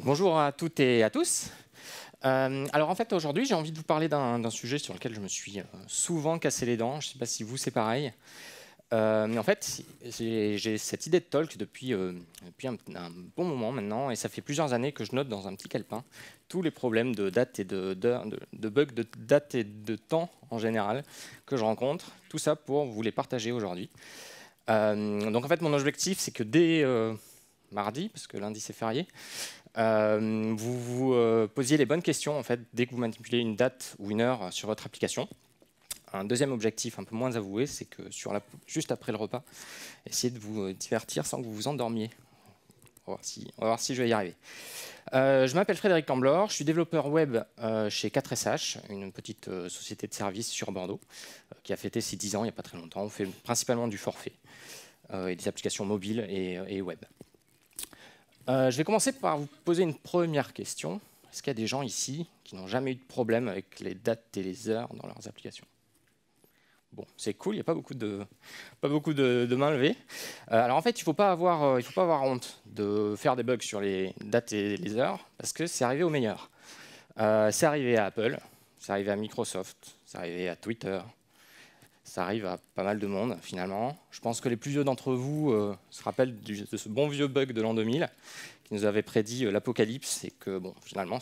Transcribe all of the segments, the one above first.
bonjour à toutes et à tous. Euh, alors en fait aujourd'hui j'ai envie de vous parler d'un sujet sur lequel je me suis euh, souvent cassé les dents, je ne sais pas si vous c'est pareil. Euh, mais en fait j'ai cette idée de talk depuis, un, bon moment maintenant et ça fait plusieurs années que je note dans un petit calepin tous les problèmes de date et de, de, bugs de date et de temps en général que je rencontre, tout ça pour vous les partager aujourd'hui. donc en fait mon objectif c'est que dès mardi, parce que lundi c'est férié, euh, vous vous euh, posiez les bonnes questions en fait, dès que vous manipulez une date ou une heure euh, sur votre application. Un deuxième objectif un peu moins avoué, c'est que sur la, juste après le repas, essayez de vous divertir sans que vous vous endormiez. On va voir si, je vais y arriver. je m'appelle Frédéric Camblor, je suis développeur web chez 4SH, une petite société de services sur Bordeaux, qui a fêté ses 10 ans il n'y a pas très longtemps. On fait principalement du forfait et des applications mobiles et web. Euh, je vais commencer par vous poser une première question. Est-ce qu'il y a des gens ici qui n'ont jamais eu de problème avec les dates et les heures dans leurs applications Bon, c'est cool, il n'y a pas beaucoup de, pas beaucoup de, mains levées. Euh, alors en fait, il ne faut, pas avoir, euh, faut pas avoir honte de faire des bugs sur les dates et les heures, parce que c'est arrivé au meilleur. c'est arrivé à Apple, c'est arrivé à Microsoft, c'est arrivé à Twitter, ça arrive à pas mal de monde finalement. Je pense que les plus vieux d'entre vous euh, se rappellent de ce bon vieux bug de l'an 2000 qui nous avait prédit euh, l'apocalypse et que bon, finalement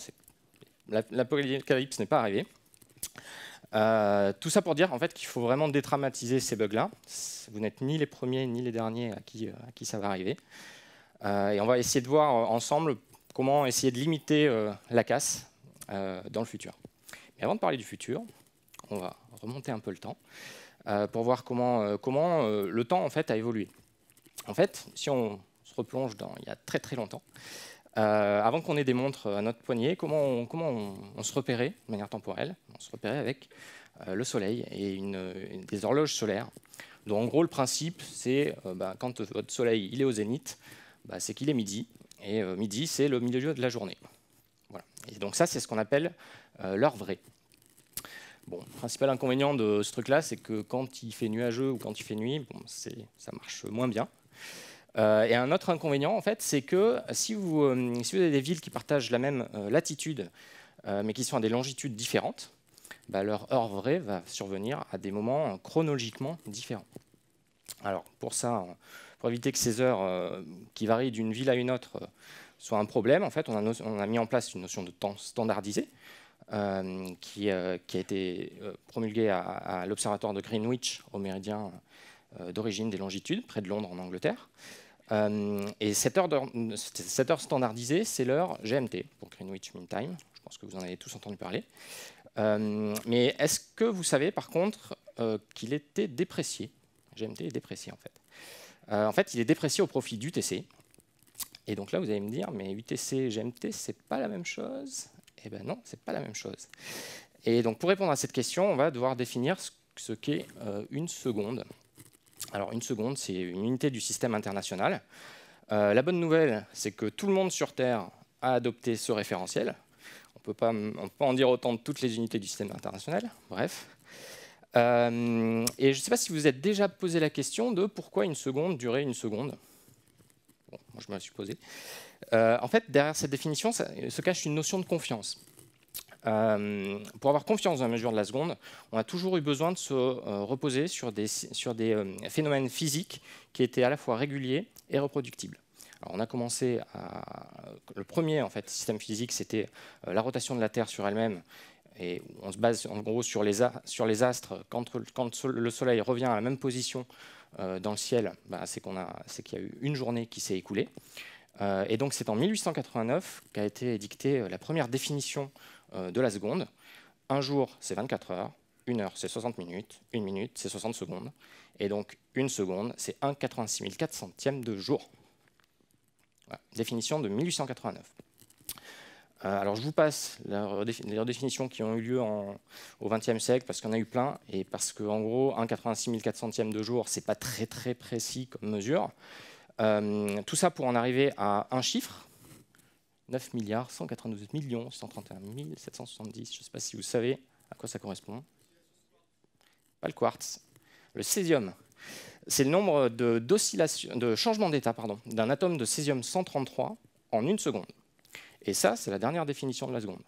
l'apocalypse n'est pas arrivé. Euh, tout ça pour dire en fait qu'il faut vraiment détraumatiser ces bugs-là. Vous n'êtes ni les premiers ni les derniers à qui ça va arriver. et on va essayer de voir ensemble comment essayer de limiter la casse dans le futur. Mais avant de parler du futur, on va remonter un peu le temps. Euh, pour voir comment, euh, comment euh, le temps en fait, a évolué. En fait, si on se replonge dans il y a très très longtemps, avant qu'on ait des montres à notre poignet, comment on, comment on, se repérait de manière temporelle On se repérait avec le soleil et une, des horloges solaires. Donc en gros, le principe, c'est bah, quand votre soleil il est au zénith, bah, c'est qu'il est midi. Et midi, c'est le milieu de la journée. Voilà. Et donc ça, c'est ce qu'on appelle l'heure vraie. Bon, principal inconvénient de ce truc-là, c'est que quand il fait nuageux ou quand il fait nuit, ça marche moins bien. Euh, et un autre inconvénient, en fait, c'est que si vous, euh, si vous, avez des villes qui partagent la même euh, latitude, mais qui sont à des longitudes différentes, bah, leur heure vraie va survenir à des moments chronologiquement différents. Alors, pour ça, pour éviter que ces heures qui varient d'une ville à une autre soient un problème, en fait, on a mis en place une notion de temps standardisé euh, qui, euh, qui, a été euh, promulgué à, l'observatoire de Greenwich au méridien d'origine des longitudes, près de Londres en Angleterre. et cette heure, standardisée, c'est l'heure GMT, pour Greenwich Mean Time. Je pense que vous en avez tous entendu parler. mais est-ce que vous savez par contre qu'il était déprécié GMT est déprécié en fait. en fait, il est déprécié au profit d'UTC. Et donc là, vous allez me dire, mais UTC, GMT, c'est pas la même chose eh bien non, ce n'est pas la même chose. Et donc pour répondre à cette question, on va devoir définir ce qu'est euh, une seconde. Alors une seconde, c'est une unité du système international. Euh, la bonne nouvelle, c'est que tout le monde sur Terre a adopté ce référentiel. On ne peut pas en dire autant de toutes les unités du système international. Bref. Euh, et je ne sais pas si vous êtes déjà posé la question de pourquoi une seconde durait une seconde. Bon, moi je me la suis posée. Euh, en fait, derrière cette définition se cache une notion de confiance. Euh, pour avoir confiance dans la mesure de la seconde, on a toujours eu besoin de se euh, reposer sur des, phénomènes physiques qui étaient à la fois réguliers et reproductibles. Alors on a commencé à... Le premier en fait, système physique, c'était la rotation de la Terre sur elle-même et on se base en gros sur les, astres, quand, le Soleil revient à la même position dans le ciel, bah, c'est qu'il y a eu une journée qui s'est écoulée. Euh, et donc c'est en 1889 qu'a été édictée euh, la première définition euh, de la seconde. Un jour, c'est 24 heures, une heure, c'est 60 minutes, une minute, c'est 60 secondes, et donc une seconde, c'est 1,86 400e de jour. Définition de 1889. alors je vous passe les redéfinitions qui ont eu lieu au XXe siècle parce qu'on a eu plein et parce qu'en gros 1,86 400e de jour n'est pas très très précis comme mesure. Euh, tout ça pour en arriver à un chiffre, 9 milliards 192 millions 131 770. Je ne sais pas si vous savez à quoi ça correspond. Pas le quartz. Le césium. C'est le nombre de, de changements d'état d'un atome de césium 133 en une seconde. Et ça, c'est la dernière définition de la seconde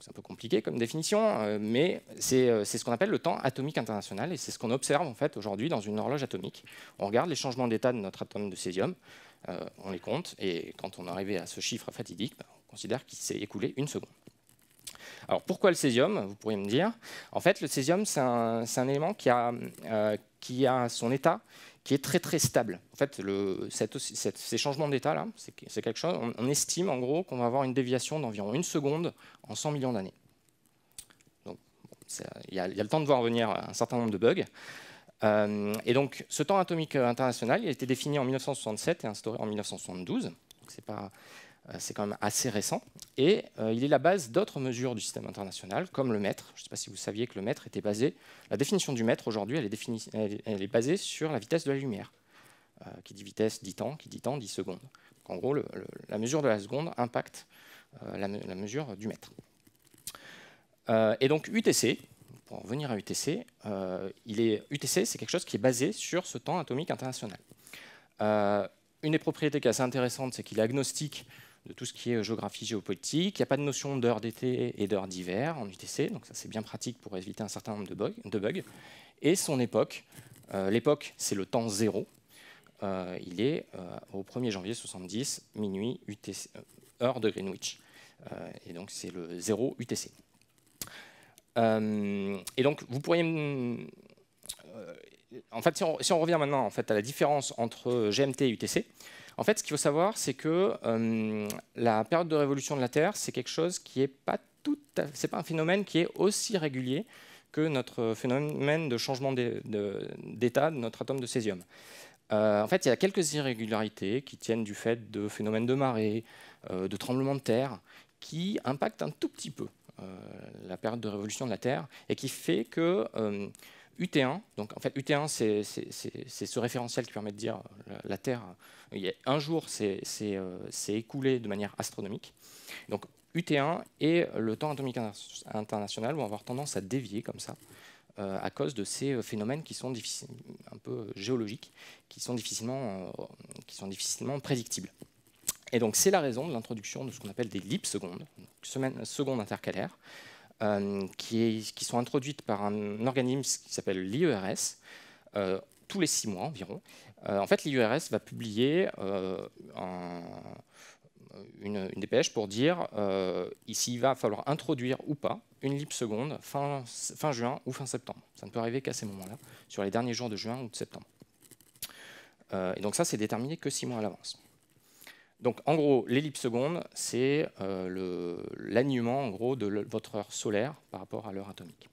c'est un peu compliqué comme définition, hein, mais euh, c'est ce qu'on appelle le temps atomique international, et c'est ce qu'on observe en fait aujourd'hui dans une horloge atomique. On regarde les changements d'état de notre atome de césium, euh, on les compte, et quand on est arrivé à ce chiffre fatidique, bah, on considère qu'il s'est écoulé une seconde. Alors pourquoi le césium, vous pourriez me dire En fait, le césium, c'est un, élément qui a, euh, qui a son état qui est très très stable. En fait, ces changements d'état là, c'est quelque chose. On, estime en gros qu'on va avoir une déviation d'environ une seconde en 100 millions d'années. Donc, il y, a le temps de voir venir un certain nombre de bugs. Euh, et donc, ce temps atomique euh, international, a été défini en 1967 et instauré en 1972. C'est pas euh, c'est quand même assez récent, et euh, il est la base d'autres mesures du système international, comme le mètre. Je ne sais pas si vous saviez que le mètre était basé, la définition du mètre aujourd'hui, elle, est basée sur la vitesse de la lumière, euh, qui dit vitesse, dit temps, qui dit temps, dit seconde. en gros, la mesure de la seconde impacte la, mesure du mètre. et donc UTC, pour en venir à UTC, il est, UTC c'est quelque chose qui est basé sur ce temps atomique international. une des propriétés qui est assez intéressante, c'est qu'il est agnostique de tout ce qui est euh, géographie géopolitique. Il n'y a pas de notion d'heure d'été et d'heure d'hiver en UTC, donc ça c'est bien pratique pour éviter un certain nombre de bugs. De bugs. Et son époque, euh, l'époque c'est le temps zéro. Euh, il est au 1er janvier 70, minuit, UTC, heure de Greenwich. et donc c'est le zéro UTC. et donc vous pourriez en fait, si on, si on, revient maintenant en fait, à la différence entre GMT et UTC, en fait, ce qu'il faut savoir, c'est que euh, la période de révolution de la Terre, c'est quelque chose qui n'est pas tout, c'est pas un phénomène qui est aussi régulier que notre phénomène de changement d'état de, notre atome de césium. Euh, en fait, il y a quelques irrégularités qui tiennent du fait de phénomènes de marée, euh, de tremblements de terre, qui impactent un tout petit peu la période de révolution de la Terre et qui fait que UT1, donc en fait UT1 c'est ce référentiel qui permet de dire la, euh, la Terre, il y un jour s'est euh, écoulé de manière astronomique. Donc UT1 et le temps atomique international vont avoir tendance à dévier comme ça euh, à cause de ces phénomènes qui sont un peu géologiques, qui sont difficilement, qui sont difficilement prédictibles. Et donc c'est la raison de l'introduction de ce qu'on appelle des lips secondes, secondes intercalaires. Euh, qui, qui, sont introduites par un organisme qui s'appelle l'IERS, euh, tous les six mois environ. Euh, en fait, l'IERS va publier une, une, dépêche pour dire euh, s'il va falloir introduire ou pas une lipseconde seconde fin, fin juin ou fin septembre. Ça ne peut arriver qu'à ces moments-là, sur les derniers jours de juin ou de septembre. et donc ça, c'est déterminé que six mois à l'avance. Donc en gros, l'ellipse seconde, c'est euh, l'alignement en gros de votre heure solaire par rapport à l'heure atomique.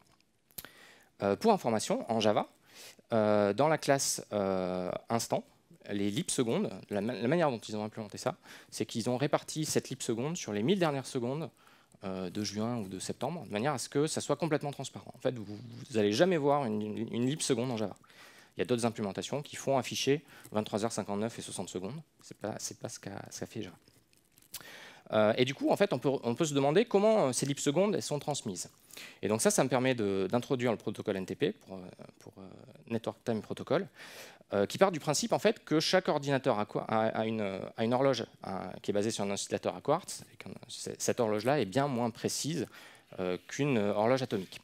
Euh, pour information, en Java, euh, dans la classe euh, instant, les lips secondes, la, manière dont ils ont implémenté ça, c'est qu'ils ont réparti cette lip seconde sur les 1000 dernières secondes de juin ou de septembre, de manière à ce que ça soit complètement transparent. En fait, vous n'allez jamais voir une, une, seconde en Java. Il y a d'autres implémentations qui font afficher 23h59 et 60 secondes. Ce n'est pas, ce qu'a fait déjà. Euh, et du coup, en fait, on peut, se demander comment euh, ces lips secondes sont transmises. Et donc ça, ça me permet d'introduire le protocole NTP pour, euh, Network Time Protocol, qui part du principe en fait que chaque ordinateur a, une, horloge qui est basée sur un oscillateur à quartz. cette horloge-là est bien moins précise qu'une horloge atomique.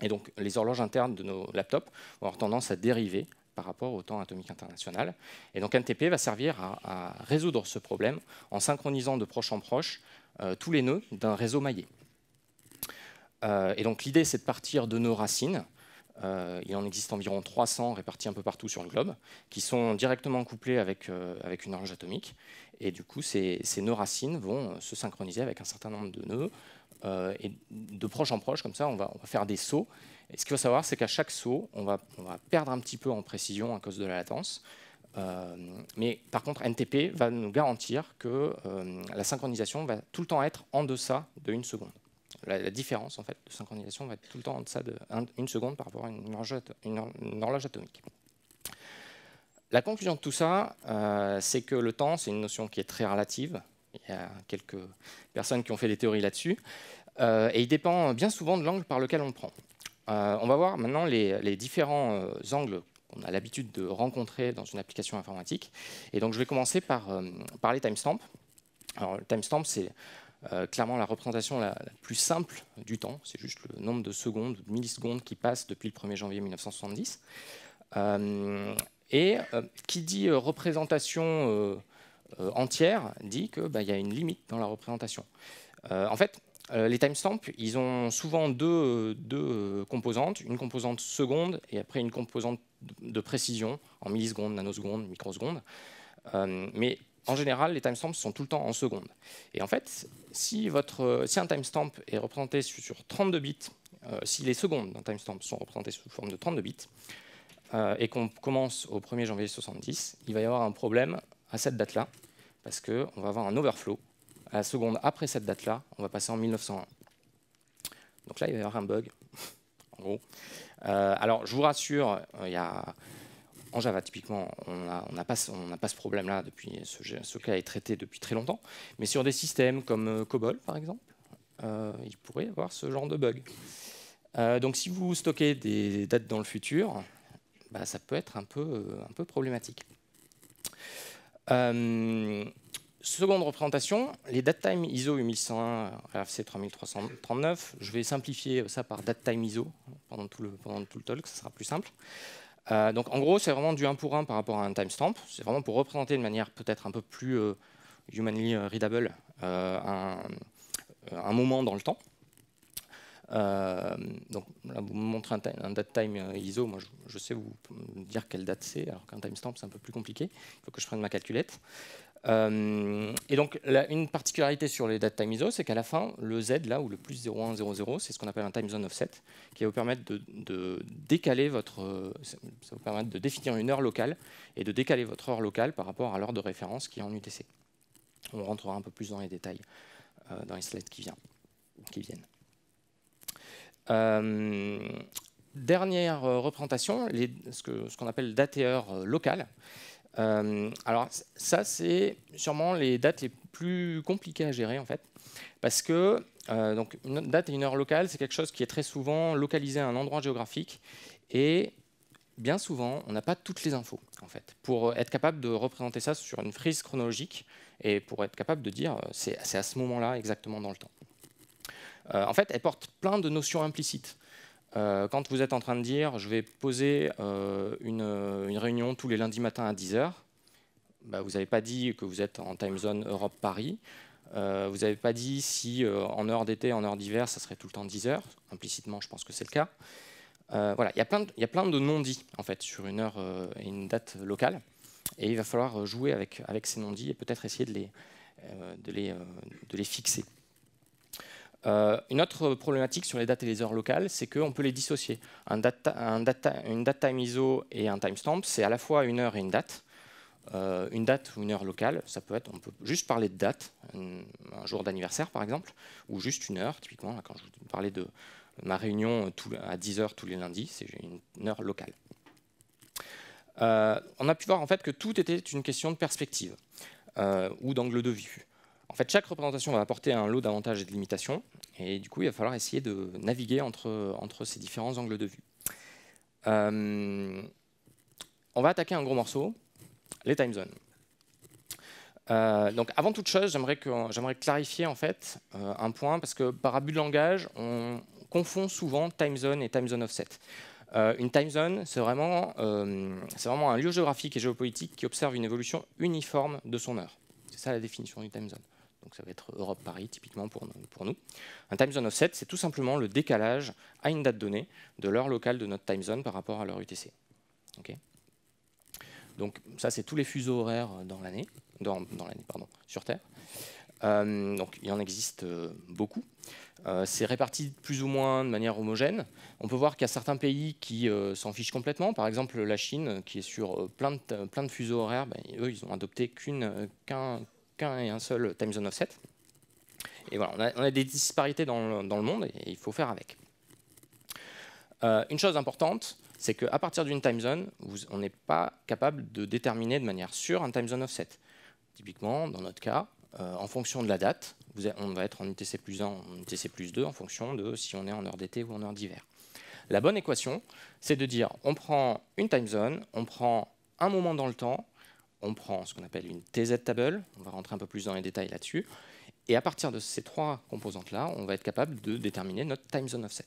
Et donc les horloges internes de nos laptops ont tendance à dériver par rapport au temps atomique international. Et donc NTP va servir à, résoudre ce problème en synchronisant de proche en proche euh, tous les nœuds d'un réseau maillé. Euh, et donc l'idée, c'est de partir de nos racines. Euh, il en existe environ 300 répartis un peu partout sur le globe, qui sont directement couplés avec, une horloge atomique. Et du coup, ces, ces nœuds racines vont se synchroniser avec un certain nombre de nœuds euh, et de proche en proche, comme ça, on va, faire des sauts. Et ce qu'il faut savoir, c'est qu'à chaque saut, on va, perdre un petit peu en précision à cause de la latence. Euh, mais par contre, NTP va nous garantir que euh, la synchronisation va tout le temps être en deçà de une seconde. La, différence en fait, de synchronisation va être tout le temps en deçà de une seconde par rapport à une horloge, atomique. La conclusion de tout ça, c'est que le temps, c'est une notion qui est très relative. Il y a quelques personnes qui ont fait des théories là-dessus. Euh, et il dépend bien souvent de l'angle par lequel on le prend. Euh, on va voir maintenant les, différents euh, angles qu'on a l'habitude de rencontrer dans une application informatique. Et donc je vais commencer par, les timestamps. Alors le timestamp, c'est clairement la représentation la, la, plus simple du temps. C'est juste le nombre de secondes, de millisecondes qui passent depuis le 1er janvier 1970. et qui dit représentation euh, entière dit qu'il bah, y a une limite dans la représentation. Euh, en fait, euh, les timestamps, ils ont souvent deux, composantes, une composante seconde et après une composante de précision en millisecondes, nanosecondes, microsecondes. mais en général, les timestamps sont tout le temps en secondes. Et en fait, si, votre, si un timestamp est représenté sur, 32 bits, si les secondes d'un timestamp sont représentées sous forme de 32 bits, et qu'on commence au 1er janvier 70, il va y avoir un problème à cette date-là, parce qu'on va avoir un overflow. À la seconde après cette date-là, on va passer en 1901. Donc là, il va y avoir un bug, en gros. Euh, alors, je vous rassure, euh, il en Java, typiquement, on n'a on pas, pas, ce problème-là depuis. Ce, ce, cas est traité depuis très longtemps. Mais sur des systèmes comme euh, COBOL, par exemple, il pourrait y avoir ce genre de bug. donc, si vous stockez des dates dans le futur, bah, ça peut être un peu, un peu problématique. Euh, seconde représentation, les date ISO 8101, RFC 3339. Je vais simplifier ça par date ISO pendant tout le, pendant tout le talk, ça sera plus simple. Euh, donc en gros, c'est vraiment du 1 pour 1 par rapport à un timestamp. C'est vraiment pour représenter de manière peut-être un peu plus euh, humanly readable un, moment dans le temps. Euh, donc là, vous me montrez un, un date time euh, ISO. Moi, je, sais vous dire quelle date c'est, alors qu'un timestamp, c'est un peu plus compliqué. Il faut que je prenne ma calculette. Euh, et donc, une particularité sur les date time ISO, c'est qu'à la fin, le Z, là, ou le plus 0100, c'est ce qu'on appelle un time zone offset, qui va vous permettre de, décaler votre. Ça va vous permettre de définir une heure locale et de décaler votre heure locale par rapport à l'heure de référence qui est en UTC. On rentrera un peu plus dans les détails dans les slides qui, vient, qui viennent. Euh, dernière euh, représentation, ce qu'on ce date appelle heure euh, locale. alors ça, c'est sûrement les dates les plus compliquées à gérer en fait, parce que donc une date et une heure locale, c'est quelque chose qui est très souvent localisé à un endroit géographique et bien souvent, on n'a pas toutes les infos en fait pour être capable de représenter ça sur une frise chronologique et pour être capable de dire c'est à ce moment-là exactement dans le temps. Euh, en fait, elle porte plein de notions implicites euh, quand vous êtes en train de dire je vais poser euh, une, réunion tous les lundis matins à 10h, bah, vous n'avez pas dit que vous êtes en time zone Europe-Paris. vous n'avez pas dit si en heure d'été, en heure d'hiver, ça serait tout le temps 10 heures. Implicitement, je pense que c'est le cas. voilà, il y, a plein de non-dits en fait sur une heure et une date locale, et il va falloir jouer avec, ces non-dits et peut-être essayer de les fixer. Euh, une autre problématique sur les dates et les heures locales, c'est qu'on peut les dissocier. une date time ISO et un timestamp, c'est à la fois une heure et une date. Euh, une date ou une heure locale, ça peut être, on peut juste parler de date, un, jour d'anniversaire par exemple, ou juste une heure, typiquement, quand je parlais de ma réunion euh, à 10h tous les lundis, c'est une heure locale. on a pu voir en fait que tout était une question de perspective ou d'angle de vue. En fait, chaque représentation va apporter un lot d'avantages et de limitations, et du coup, il va falloir essayer de naviguer entre, ces différents angles de vue. Euh, on va attaquer un gros morceau, les time zones. Euh, donc avant toute chose, j'aimerais, clarifier en fait euh, un point parce que par abus de langage, on confond souvent time zone et time zone offset. une time zone, c'est vraiment, vraiment, un lieu géographique et géopolitique qui observe une évolution uniforme de son heure. C'est ça la définition d'une time zone. Donc ça va être Europe-Paris typiquement pour nous, Un time zone offset, c'est tout simplement le décalage à une date donnée de l'heure locale de notre time zone par rapport à l'heure UTC. donc ça, c'est tous les fuseaux horaires dans l'année, dans, l'année sur Terre. Euh, donc il en existe euh, beaucoup. Euh, c'est réparti plus ou moins de manière homogène. On peut voir qu'il y a certains pays qui s'en fichent complètement. Par exemple, la Chine, qui est sur plein, de, fuseaux horaires, ben, eux, ils n'ont adopté qu'un, qu'un et un seul time zone offset. Et voilà, on a, des disparités dans le, monde et il faut faire avec. Euh, une chose importante, c'est qu'à partir d'une time zone, on n'est pas capable de déterminer de manière sûre un time zone offset. Typiquement, dans notre cas, euh, en fonction de la date, on va être en UTC plus 1, en UTC plus 2, en fonction de si on est en heure d'été ou en heure d'hiver. La bonne équation, c'est de dire on prend une time zone, on prend un moment dans le temps, on prend ce qu'on appelle une TZ table, on va rentrer un peu plus dans les détails là-dessus, et à partir de ces trois composantes-là, on va être capable de déterminer notre time zone offset.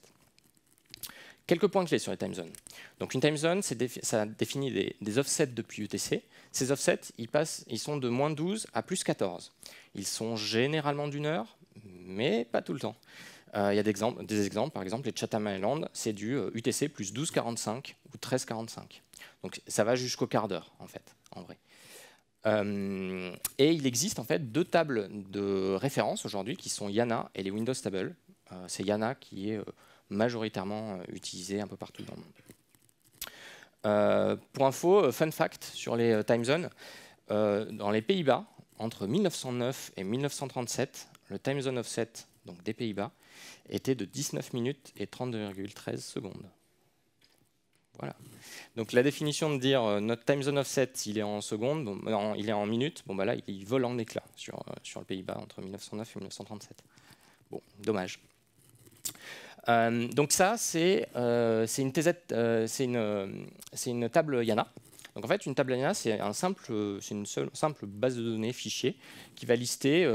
Quelques points clés sur les time zones. Donc une time zone, ça définit des, offsets depuis UTC. Ces offsets, ils, passent, ils sont de moins 12 à plus 14. Ils sont généralement d'une heure, mais pas tout le temps. Euh, il y a des exemples, par exemple les Chatham Islands, c'est du UTC euh, plus 12,45 ou 13,45. Donc ça va jusqu'au quart d'heure, en fait, en vrai. Euh, et il existe en fait deux tables de référence aujourd'hui qui sont Yana et les Windows Tables. Euh, c'est Yana qui est euh, majoritairement utilisé un peu partout dans le monde. pour info, fun fact sur les time zones, dans les Pays-Bas, entre 1909 et 1937, le time zone offset donc des Pays-Bas était de 19 minutes et 32,13 secondes. Donc la définition de dire euh, notre time zone offset, il est en secondes, il est en minutes, bon bah il vole en éclats euh, sur, le Pays-Bas entre 1909 et 1937. Bon, dommage. Euh, donc ça, c'est une, une, table YANA. Donc en fait, une table YANA, c'est une simple base de données fichier qui va lister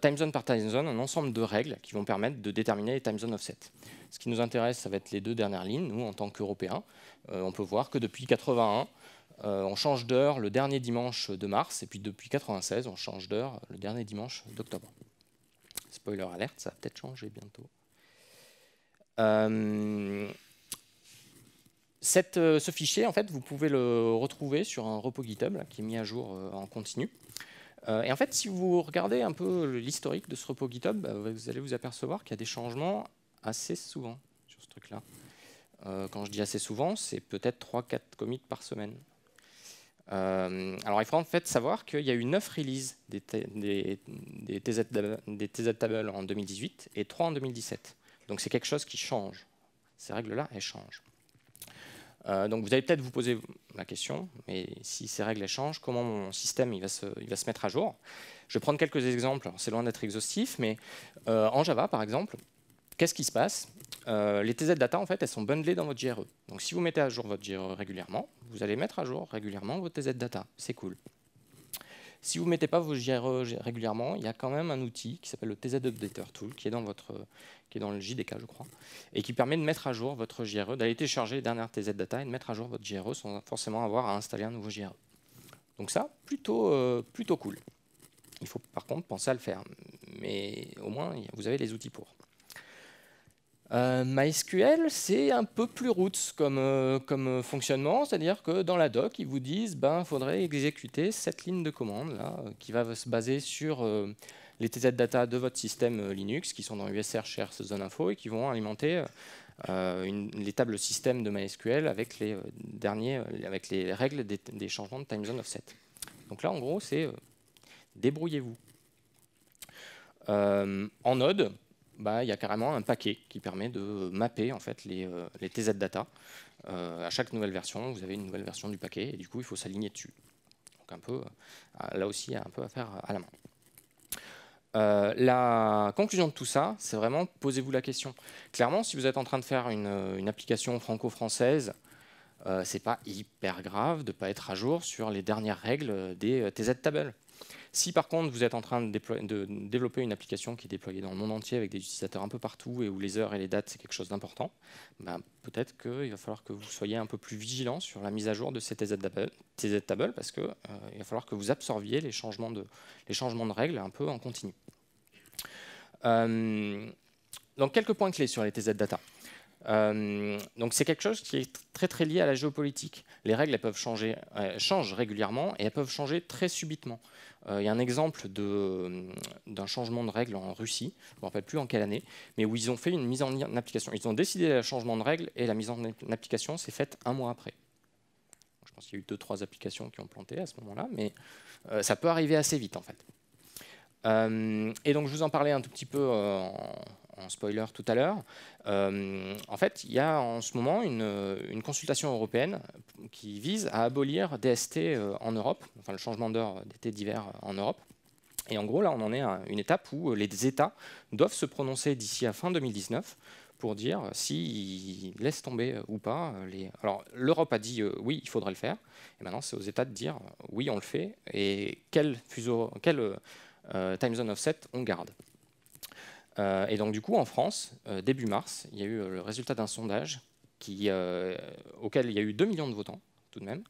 time zone par time zone un ensemble de règles qui vont permettre de déterminer les time zone offset. Ce qui nous intéresse, ça va être les deux dernières lignes, nous, en tant qu'Européens. Euh, on peut voir que depuis 81, euh, on change d'heure le dernier dimanche de mars, et puis depuis 96, on change d'heure le dernier dimanche d'octobre. Spoiler alerte, ça va peut-être changer bientôt. Euh, ce fichier, en fait, vous pouvez le retrouver sur un repos GitHub qui est mis à jour en continu. et en fait, si vous regardez un peu l'historique de ce repos GitHub, bah, vous allez vous apercevoir qu'il y a des changements assez souvent sur ce truc-là. Euh, quand je dis assez souvent, c'est peut-être 3-4 commits par semaine. Euh, alors il faut en fait savoir qu'il y a eu 9 releases des, des, TZ, Table en 2018 et 3 en 2017. Donc c'est quelque chose qui change. Ces règles-là, elles changent. Euh, donc vous allez peut-être vous poser la question, mais si ces règles changent, comment mon système il va, se, va se mettre à jour Je vais prendre quelques exemples. C'est loin d'être exhaustif, mais en Java, par exemple, Qu'est-ce qui se passe euh, les TZ data, en fait, elles sont bundlées dans votre JRE. Donc, si vous mettez à jour votre JRE régulièrement, vous allez mettre à jour régulièrement votre TZ data. C'est cool. Si vous ne mettez pas vos JRE régulièrement, il y a quand même un outil qui s'appelle le TZ Updater Tool, qui est, dans votre, qui est dans le JDK, je crois, et qui permet de mettre à jour votre JRE, d'aller télécharger les dernières TZ data et de mettre à jour votre JRE sans forcément avoir à installer un nouveau JRE. Donc ça, plutôt, euh, plutôt cool. Il faut par contre penser à le faire, mais au moins vous avez les outils pour. Euh, MySQL, c'est un peu plus roots euh, comme, fonctionnement, c'est-à-dire que dans la doc, ils vous disent ben faudrait exécuter cette ligne de commande euh, qui va se baser sur les TZ data de votre système Linux qui sont dans USR share zone info et qui vont alimenter les tables système de MySQL avec les, derniers, avec les règles des, changements de time zone offset. Donc là, en gros, c'est débrouillez-vous. en Node, bah, il y a carrément un paquet qui permet de mapper en fait, les, euh, TZ data. Euh, à chaque nouvelle version, vous avez une nouvelle version du paquet et du coup, il faut s'aligner dessus. Donc un peu, euh, là aussi, un peu à faire à la main. la conclusion de tout ça, c'est vraiment posez-vous la question. Clairement, si vous êtes en train de faire une, application franco-française, ce c'est pas hyper grave de ne pas être à jour sur les dernières règles des TZ tables. Si par contre vous êtes en train de, développer une application qui est déployée dans le monde entier avec des utilisateurs un peu partout et où les heures et les dates c'est quelque chose d'important, ben, peut-être qu'il va falloir que vous soyez un peu plus vigilant sur la mise à jour de ces TZ table parce qu'il euh, va falloir que vous absorbiez les changements de, règles un peu en continu. Euh, donc quelques points clés sur les TZ data. Euh, donc c'est quelque chose qui est très très lié à la géopolitique. Les règles elles peuvent changer, euh, changent régulièrement et elles peuvent changer très subitement. Euh, il y a un exemple d'un changement de règles en Russie, je ne me rappelle plus en quelle année, mais où ils ont fait une mise en application. Ils ont décidé le changement de règles et la mise en application s'est faite un mois après. je pense qu'il y a eu deux trois applications qui ont planté à ce moment-là, mais ça peut arriver assez vite en fait. et donc je vous en parlais un tout petit peu en spoiler tout à l'heure. Euh, en fait, il y a en ce moment une, consultation européenne qui vise à abolir DST euh, en Europe, enfin le changement d'heure d'été d'hiver euh, en Europe. Et en gros, là, on en est à une étape où les États doivent se prononcer d'ici à fin 2019 pour dire s'ils laissent tomber ou pas. Les... Alors, l'Europe a dit oui, il faudrait le faire. Et maintenant, c'est aux États de dire oui, on le fait. Et quel, fuseau, quel time zone offset on garde. Euh, et donc, du coup, en France, euh, début mars, il y a eu euh, le résultat d'un sondage auquel il y a eu 2 millions de votants, tout de même.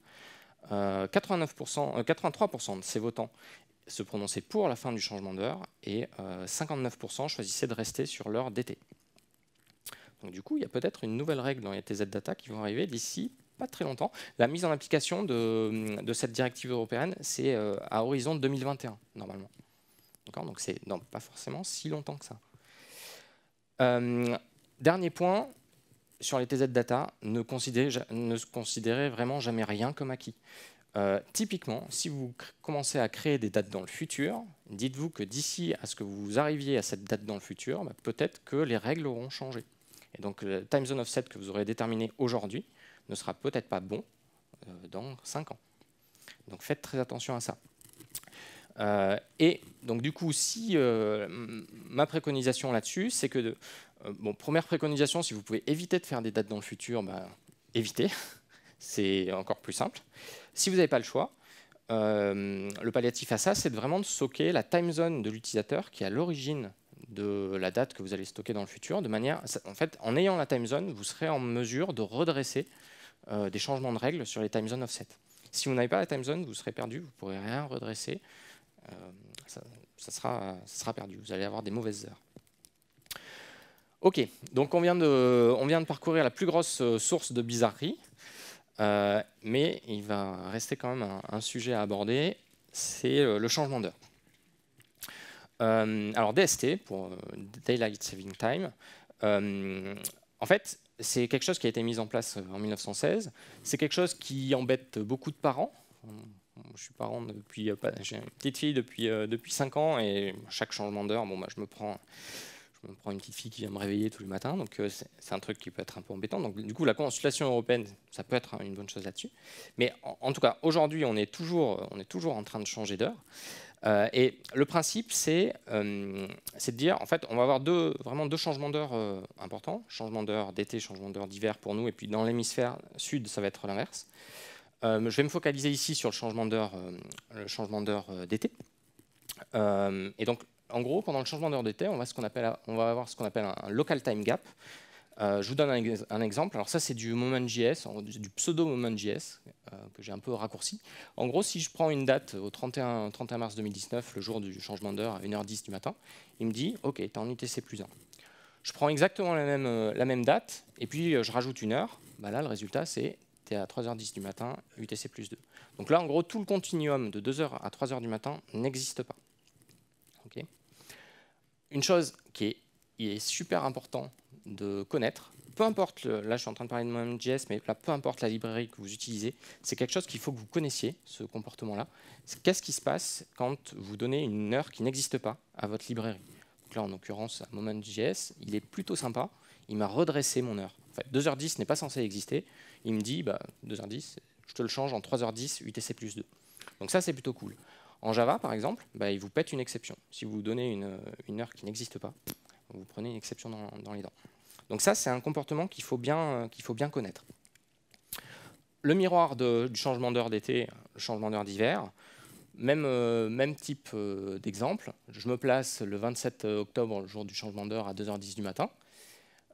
83% de ces votants se prononçaient pour la fin du changement d'heure et 59% choisissaient de rester sur l'heure d'été. Donc du coup, il y a peut-être une nouvelle règle dans les TZ Data qui vont arriver d'ici pas très longtemps. La mise en application de, hum, de cette directive européenne, c'est à horizon 2021, normalement. Donc c'est pas forcément si longtemps que ça. Euh, dernier point, sur les TZ data, ne considérez, vraiment jamais rien comme acquis. Euh, typiquement, si vous commencez à créer des dates dans le futur, dites-vous que d'ici à ce que vous arriviez à cette date dans le futur, bah, peut-être que les règles auront changé. Et donc le euh, time zone offset que vous aurez déterminé aujourd'hui ne sera peut-être pas bon dans 5 ans. Donc faites très attention à ça. Euh, et donc du coup, si euh, ma préconisation là-dessus, c'est que, de, euh, bon, première préconisation, si vous pouvez éviter de faire des dates dans le futur, bah, évitez, c'est encore plus simple. Si vous n'avez pas le choix, le palliatif à ça, c'est de vraiment de stocker la time zone de l'utilisateur qui est à l'origine de la date que vous allez stocker dans le futur, de manière, en fait, en ayant la time zone, vous serez en mesure de redresser des changements de règles sur les time zone offset. Si vous n'avez pas la time zone, vous serez perdu, vous ne pourrez rien redresser. Euh, ça, sera, perdu. Vous allez avoir des mauvaises heures. Ok, donc on vient, de, parcourir la plus grosse euh, source de bizarrerie, euh, mais il va rester quand même un, sujet à aborder, c'est le changement d'heure. alors DST, pour Daylight Saving Time, en fait, c'est quelque chose qui a été mis en place en 1916, c'est quelque chose qui embête beaucoup de parents, je suis parent depuis, euh, j'ai une petite fille depuis, euh, depuis 5 ans et chaque changement d'heure, bon, bah, je me prends je me prends une petite fille qui vient me réveiller tous les matins, donc euh, c'est un truc qui peut être un peu embêtant. Donc du coup, la consultation européenne, ça peut être une bonne chose là-dessus. Mais en, tout cas, aujourd'hui, on, est toujours, on est toujours en train de changer d'heure. et le principe, c'est de dire, en fait, on va avoir vraiment deux changements d'heure importants. Changement d'heure d'été, changement d'heure d'hiver pour nous. Et puis dans l'hémisphère sud, ça va être l'inverse. Euh, je vais me focaliser ici sur le changement d'heure, euh, le changement d'heure euh, d'été. et donc, en gros, pendant le changement d'heure d'été, on va, avoir ce qu'on appelle un local time gap. je vous donne un, exemple. Alors ça, c'est du moment JS, du pseudo moment.js JS que j'ai un peu raccourci. En gros, si je prends une date au 31, mars 2019, le jour du changement d'heure à 1h10 du matin, il me dit, OK, tu es en UTC plus 1. Je prends exactement la même, date, et puis je rajoute une heure. Bah là, le résultat, c'est à 3h10 du matin, UTC plus 2. Donc là, en gros, tout le continuum de 2h à 3h du matin n'existe pas. ok Une chose qui est, super important de connaître, peu importe, là je suis en train de parler de Moment.js, mais là, peu importe la librairie que vous utilisez, c'est quelque chose qu'il faut que vous connaissiez, ce comportement-là. Qu'est-ce qui se passe quand vous donnez une heure qui n'existe pas à votre librairie là, en l'occurrence, Moment.js, il est plutôt sympa, il m'a redressé mon heure. 2h10 n'est pas censé exister, il me dit, bah, « 2h10, je te le change en 3h10 UTC plus 2. Donc ça, c'est plutôt cool. En Java, par exemple, bah, il vous pète une exception. Si vous donnez une, heure qui n'existe pas, vous prenez une exception dans, les dents. Donc ça, c'est un comportement qu'il faut, bien, euh, connaître. Le miroir du changement d'heure d'été, le changement d'heure d'hiver, même, euh, type euh, d'exemple. Je me place le 27 octobre, le jour du changement d'heure, à 2h10 du matin.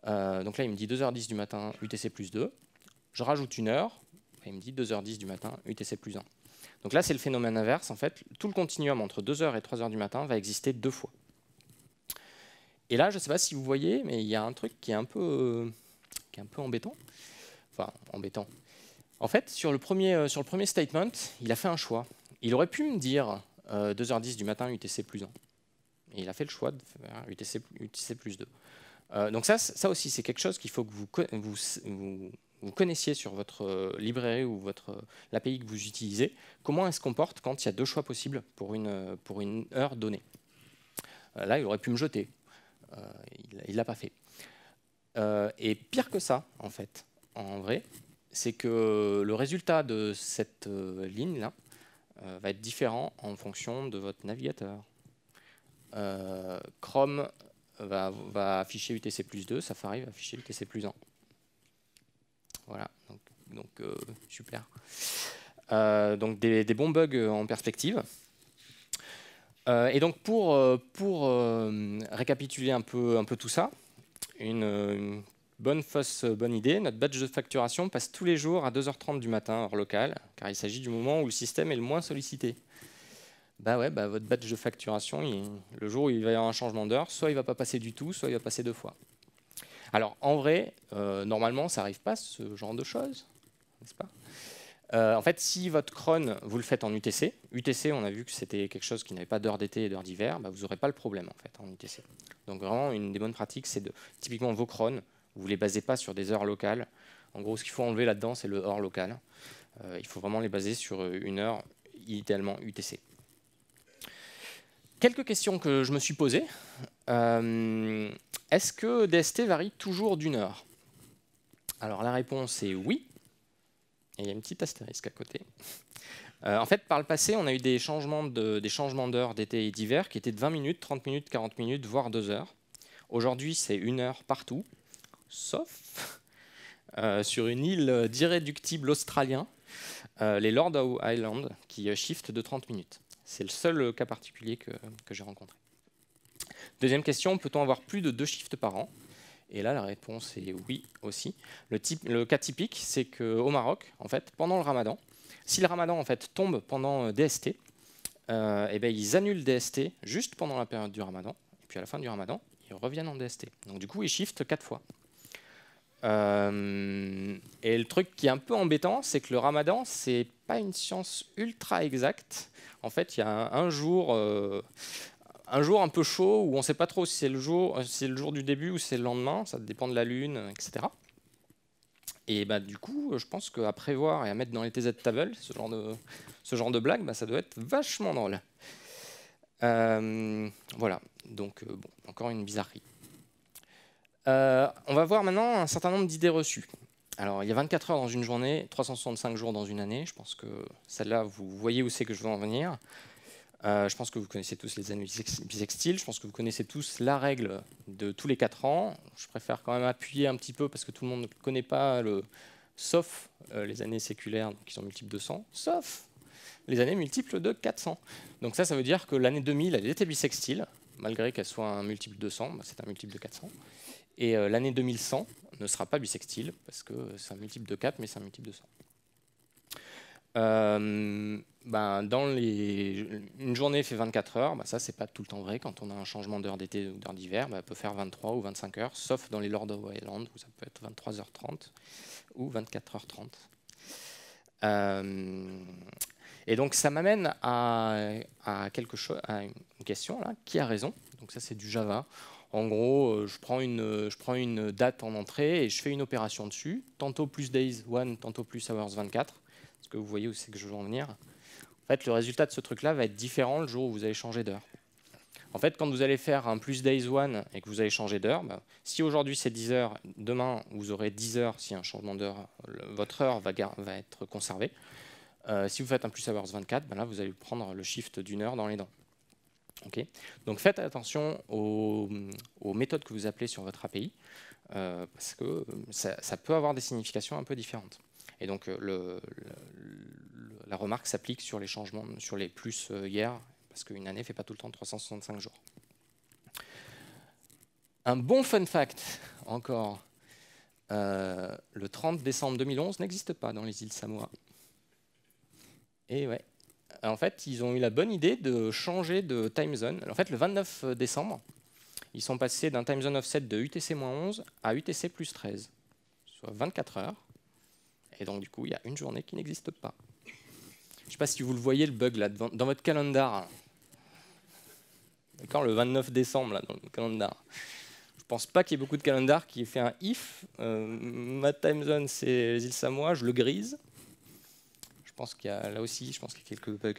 donc là, il me dit 2h10 du matin, UTC plus 2 je rajoute une heure, il me dit 2h10 du matin, UTC plus 1. Donc là, c'est le phénomène inverse. En fait, tout le continuum entre 2h et 3h du matin va exister deux fois. Et là, je ne sais pas si vous voyez, mais il y a un truc qui est un peu, euh, est un peu embêtant. Enfin, embêtant. En fait, sur le, premier, euh, sur le premier statement, il a fait un choix. Il aurait pu me dire 2h10 euh, du matin, UTC plus 1. Et il a fait le choix de faire UTC, plus 2. donc ça, ça aussi, c'est quelque chose qu'il faut que vous, vous, vous vous connaissiez sur votre euh, librairie ou votre euh, l'API que vous utilisez, comment elle se comporte quand il y a deux choix possibles pour une, euh, pour une heure donnée. là, il aurait pu me jeter. il ne l'a pas fait. et pire que ça, en fait, en vrai, c'est que le résultat de cette ligne-là va être différent en fonction de votre navigateur. Chrome va, afficher UTC plus 2, Safari va afficher UTC plus 1. Voilà, donc, euh, super. Euh, donc des, bons bugs euh, en perspective. et donc pour, pour récapituler un peu, un peu tout ça, une, bonne fausse bonne idée, notre badge de facturation passe tous les jours à 2h30 du matin hors local, car il s'agit du moment où le système est le moins sollicité. Bah ouais, bah votre badge de facturation, le jour où il va y avoir un changement d'heure, soit il ne va pas passer du tout, soit il va passer deux fois. Alors en vrai, euh, normalement, ça n'arrive pas ce genre de choses, n'est-ce pas euh, En fait, si votre cron, vous le faites en UTC, UTC, on a vu que c'était quelque chose qui n'avait pas d'heure d'été et d'heure d'hiver, bah, vous n'aurez pas le problème en fait en UTC. Donc vraiment, une des bonnes pratiques, c'est de typiquement vos cron, vous ne les basez pas sur des heures locales. En gros, ce qu'il faut enlever là-dedans, c'est le hors local. Euh, il faut vraiment les baser sur une heure, idéalement UTC quelques questions que je me suis posées. Euh, est-ce que DST varie toujours d'une heure Alors la réponse est oui. Et il y a une petite astérisque à côté. Euh, en fait, par le passé, on a eu des changements d'heures d'été et d'hiver qui étaient de 20 minutes, 30 minutes, 40 minutes, voire 2 heures. Aujourd'hui, c'est une heure partout, sauf euh, sur une île d'irréductibles australiens, les Lord Howe Island, qui shiftent de 30 minutes. C'est le seul euh, cas particulier que, j'ai rencontré. Deuxième question, peut-on avoir plus de deux shifts par an Et là, la réponse est oui aussi. Le, cas typique, c'est qu'au Maroc, en fait, pendant le ramadan, si le ramadan en fait, tombe pendant euh, DST, et euh, eh ben, ils annulent DST juste pendant la période du ramadan, et puis à la fin du ramadan, ils reviennent en DST. Donc du coup, ils shiftent quatre fois. Euh, et le truc qui est un peu embêtant, c'est que le ramadan, c'est pas une science ultra exacte. En fait, il y a un, jour, euh, un jour un peu chaud où on sait pas trop si c'est le jour, euh, si le jour du début ou si c'est le lendemain. Ça dépend de la lune, etc. Et bah, du coup, je pense qu'à prévoir et à mettre dans les TZ Table, ce genre de, ce genre de blague, bah, ça doit être vachement drôle. voilà, donc bon, encore une bizarrerie. Euh, on va voir maintenant un certain nombre d'idées reçues. Alors, il y a 24 heures dans une journée, 365 jours dans une année. Je pense que celle-là, vous voyez où c'est que je veux en venir. Euh, je pense que vous connaissez tous les années bisextiles. Je pense que vous connaissez tous la règle de tous les 4 ans. Je préfère quand même appuyer un petit peu parce que tout le monde ne connaît pas le. Sauf euh, les années séculaires qui sont multiples de 100, sauf les années multiples de 400. Donc, ça, ça veut dire que l'année 2000, elle était bisextile, malgré qu'elle soit un multiple de 100, bah, c'est un multiple de 400. Et euh, l'année 2100 ne sera pas bisextile, parce que c'est un multiple de 4, mais c'est un multiple de 100. Euh, ben, dans les... Une journée fait 24 heures, ben ça c'est pas tout le temps vrai. Quand on a un changement d'heure d'été ou d'heure d'hiver, ben, peut faire 23 ou 25 heures, sauf dans les Lord of Island où ça peut être 23h30 ou 24h30. Euh, et donc ça m'amène à, quelque chose, à une question là, qui a raison Donc ça c'est du Java. En gros, euh, euh, je prends, une, date en entrée et je fais une opération dessus, tantôt plus days 1, tantôt plus hours 24. Est-ce que vous voyez où c'est que je veux en venir En fait, le résultat de ce truc-là va être différent le jour où vous allez changer d'heure. En fait, quand vous allez faire un plus days 1 et que vous allez changer d'heure, bah, si aujourd'hui c'est 10 heures, demain vous aurez 10 heures si un changement d'heure, votre heure va, être conservée. Euh, si vous faites un plus hours 24, bah là vous allez prendre le shift d'une heure dans les dents. Donc faites attention aux, méthodes que vous appelez sur votre API, euh, parce que ça, peut avoir des significations un peu différentes. Et donc euh, la remarque s'applique sur les changements, sur les plus euh, hier, parce qu'une année ne fait pas tout le temps 365 jours. Un bon fun fact, encore, le 30 décembre 2011 n'existe pas dans les îles Samoa. Et ouais, en fait, ils ont eu la bonne idée de changer de time zone. en fait, le 29 décembre, ils sont passés d'un time zone offset de UTC-11 à UTC plus 13, soit 24 heures. Et donc, du coup, il y a une journée qui n'existe pas. Je ne sais pas si vous le voyez, le bug, là, dans votre calendar. D'accord Le 29 décembre, dans le calendar. Je ne pense pas qu'il y ait beaucoup de calendars qui aient fait un if. Euh, ma time zone, c'est les îles Samoa, je le grise. Je pense qu'il y a là aussi, je pense qu'il y a quelques bugs.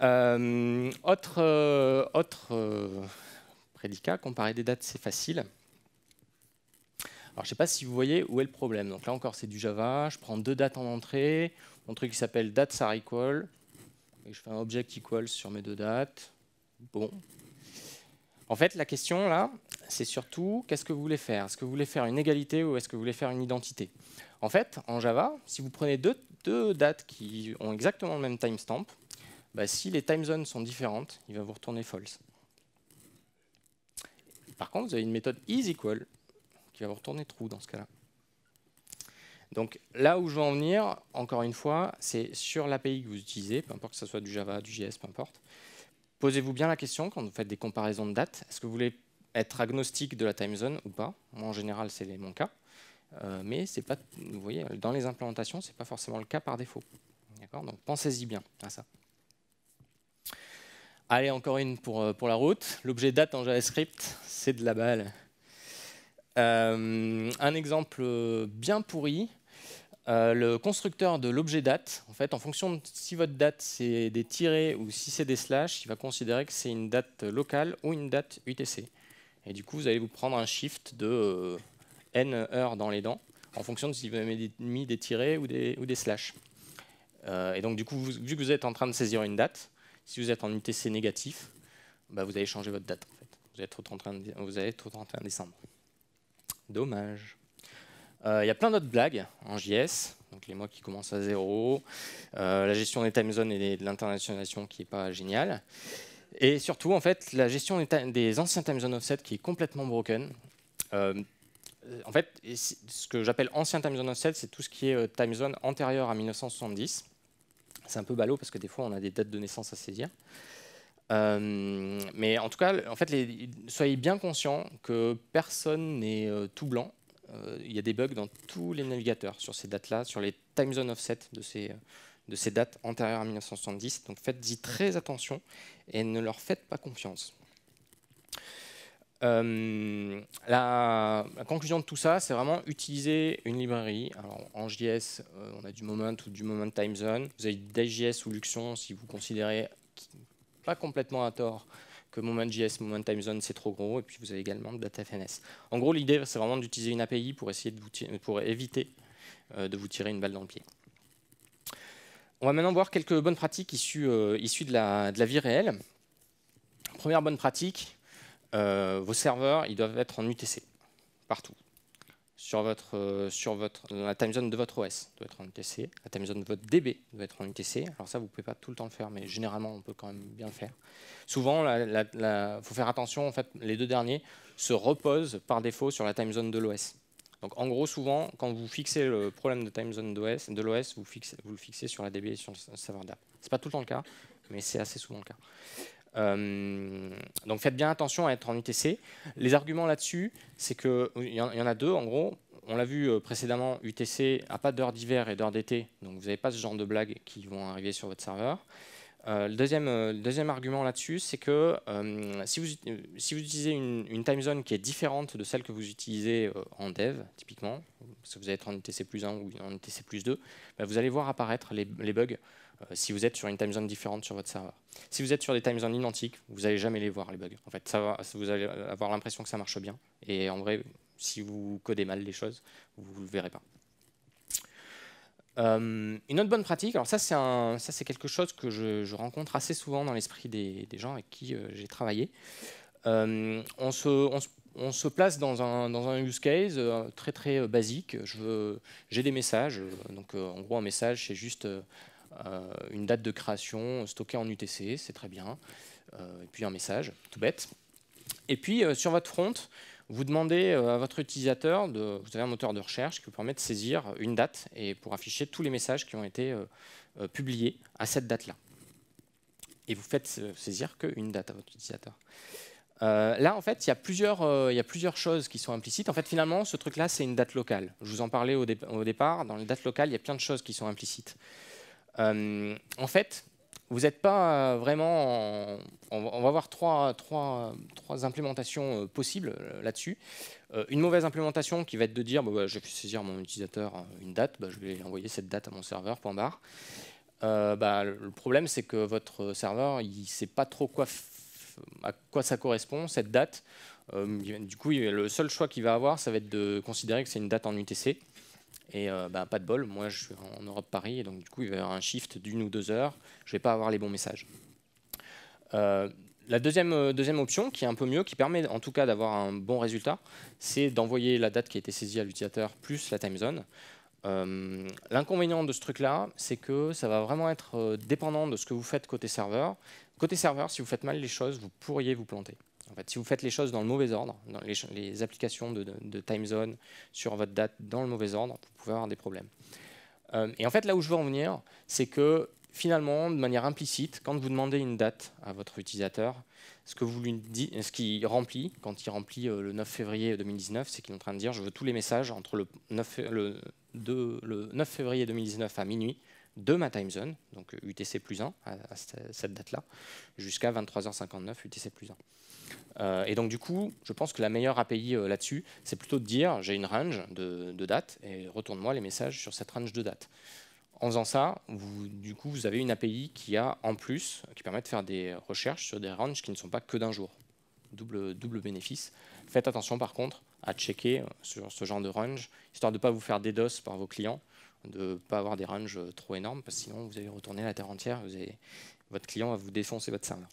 Euh, autre, euh, autre euh, prédicat, comparer des dates, c'est facile. Alors, je ne sais pas si vous voyez où est le problème. Donc là encore, c'est du Java. Je prends deux dates en entrée, mon truc qui s'appelle dates are equal, je fais un object equal sur mes deux dates. Bon. En fait, la question là, c'est surtout qu'est-ce que vous voulez faire Est-ce que vous voulez faire une égalité ou est-ce que vous voulez faire une identité En fait, en Java, si vous prenez deux, dates qui ont exactement le même timestamp, bah, si les time zones sont différentes, il va vous retourner false. Par contre, vous avez une méthode isEqual qui va vous retourner true dans ce cas-là. Donc là où je veux en venir, encore une fois, c'est sur l'API que vous utilisez, peu importe que ce soit du Java, du JS, peu importe. Posez-vous bien la question quand vous faites des comparaisons de dates. Est-ce que vous voulez être agnostique de la time zone ou pas. Moi, en général, c'est mon cas. Euh, mais c'est pas, vous voyez, dans les implémentations, ce n'est pas forcément le cas par défaut. Donc pensez-y bien à ça. Allez, encore une pour, euh, pour la route. L'objet date en JavaScript, c'est de la balle. Euh, un exemple bien pourri, le constructeur de l'objet date, en fait, en fonction de si votre date c'est des tirets ou si c'est des slash, il va considérer que c'est une date locale ou une date UTC. Et du coup, vous allez vous prendre un shift de euh, n heures dans les dents, en fonction de si vous avez mis des tirés ou des, ou slash. Euh, et donc, du coup, vu que vous êtes en train de saisir une date, si vous êtes en UTC négatif, bah, vous allez changer votre date. En fait. vous, êtes en train de, vous allez être au 31 décembre. Dommage. Euh, il y a plein d'autres blagues en JS, donc les mois qui commencent à zéro, la gestion des time zones et de l'internationalisation qui n'est pas géniale. Et surtout, en fait, la gestion des anciens time zone offset qui est complètement broken. Euh, en fait, ce que j'appelle ancien time zone offset, c'est tout ce qui est euh, time zone antérieur à 1970. C'est un peu ballot parce que des fois, on a des dates de naissance à saisir. Euh, mais en tout cas, en fait, les, soyez bien conscients que personne n'est tout blanc. Il y a des bugs dans tous les navigateurs sur ces dates-là, sur les time zone offset de ces, de ces dates antérieures à 1970. Donc faites-y très attention et ne leur faites pas confiance. Euh, la, conclusion de tout ça, c'est vraiment utiliser une librairie. Alors, en JS, euh, on a du Moment ou du Moment Time Zone. Vous avez DJS ou Luxon si vous considérez pas complètement à tort que moment JS, Moment Time Zone, c'est trop gros. Et puis vous avez également DataFNS. En gros, l'idée, c'est vraiment d'utiliser une API pour essayer de pour éviter euh, de vous tirer une balle dans le pied. On va maintenant voir quelques bonnes pratiques issues, euh, de, la, vie réelle. Première bonne pratique, euh, vos serveurs ils doivent être en UTC, partout. Sur, votre, euh, sur votre, la time zone de votre OS doit être en UTC, la timezone de votre DB doit être en UTC. Alors ça, vous ne pouvez pas tout le temps le faire, mais généralement, on peut quand même bien le faire. Souvent, il faut faire attention, en fait, les deux derniers se reposent par défaut sur la time zone de l'OS. Donc en gros, souvent, quand vous fixez le problème de time zone de l'OS, vous, le fixez sur la DB et sur le serveur d'app. Ce n'est pas tout le temps le cas, mais c'est assez souvent le cas. Euh, donc faites bien attention à être en UTC. Les arguments là-dessus, c'est qu'il y, en, y en a deux en gros. On l'a vu euh, précédemment, UTC n'a pas d'heure d'hiver et d'heure d'été, donc vous n'avez pas ce genre de blagues qui vont arriver sur votre serveur. Euh, euh, le, deuxième, argument là-dessus, c'est que euh, si, vous, utilisez une, une, time zone qui est différente de celle que vous utilisez en dev, typiquement, si vous êtes en UTC plus 1 ou en UTC plus 2, bah, vous allez voir apparaître les, bugs si vous êtes sur une time zone différente sur votre serveur. Si vous êtes sur des time zones identiques, vous n'allez jamais les voir, les bugs. En fait, ça vous allez avoir l'impression que ça marche bien. Et en vrai, si vous codez mal les choses, vous ne le verrez pas. Euh, une autre bonne pratique, alors ça c'est quelque chose que je, rencontre assez souvent dans l'esprit des, gens avec qui euh, j'ai travaillé. Euh, on, se, place dans un, dans un use case très très basique. J'ai des messages, donc en gros un message c'est juste une date de création stockée en UTC, c'est très bien. et puis un message, tout bête. Et puis sur votre front, vous demandez euh, à votre utilisateur, de, vous avez un moteur de recherche qui vous permet de saisir une date et pour afficher tous les messages qui ont été euh, euh, publiés à cette date-là. Et vous faites saisir qu'une date à votre utilisateur. là, en fait, il y, a plusieurs, choses qui sont implicites. En fait, finalement, ce truc-là, c'est une date locale. Je vous en parlais au, départ. Dans les dates locales, il y a plein de choses qui sont implicites. en fait, vous n'êtes pas euh, vraiment. On va voir trois, trois, trois implémentations euh, possibles euh, là-dessus. Une mauvaise implémentation qui va être de dire bah, bah je vais saisir mon utilisateur une date, bah, je vais envoyer cette date à mon serveur, point barre. Bah, le problème, c'est que votre serveur, il ne sait pas trop quoi à quoi ça correspond, cette date. du coup, le seul choix qu'il va avoir, ça va être de considérer que c'est une date en UTC. Et euh, bah, pas de bol, moi je suis en Europe Paris, et donc du coup il va y avoir un shift d'une ou deux heures, je ne vais pas avoir les bons messages. Euh, la deuxième, euh, deuxième option, qui est un peu mieux, qui permet en tout cas d'avoir un bon résultat, c'est d'envoyer la date qui a été saisie à l'utilisateur plus la time zone. L'inconvénient de ce truc-là, c'est que ça va vraiment être dépendant de ce que vous faites côté serveur. Côté serveur, si vous faites mal les choses, vous pourriez vous planter si vous faites les choses dans le mauvais ordre, les, applications de, time zone sur votre date dans le mauvais ordre, vous pouvez avoir des problèmes. Euh, et en fait, là où je veux en venir, c'est que finalement, de manière implicite, quand vous demandez une date à votre utilisateur, ce que vous lui ce qu'il remplit, quand il remplit euh, le 9 février 2019, c'est qu'il est en train de dire je veux tous les messages entre le 9, le 9 février 2019 à minuit de ma time zone, donc UTC euh, plus 1 à, cette date-là, jusqu'à 23h59 UTC plus 1. Euh, et donc du coup, je pense que la meilleure API euh, là-dessus, c'est plutôt de dire j'ai une range de, de dates et retourne-moi les messages sur cette range de dates. En faisant ça, vous, du coup, vous avez une API qui a en plus, qui permet de faire des recherches sur des ranges qui ne sont pas que d'un jour. Double, double bénéfice. Faites attention par contre à checker sur ce genre de range, histoire de ne pas vous faire des DOS par vos clients, de ne pas avoir des ranges trop énormes, parce que sinon vous allez retourner la terre entière, vous votre client va vous défoncer votre serveur.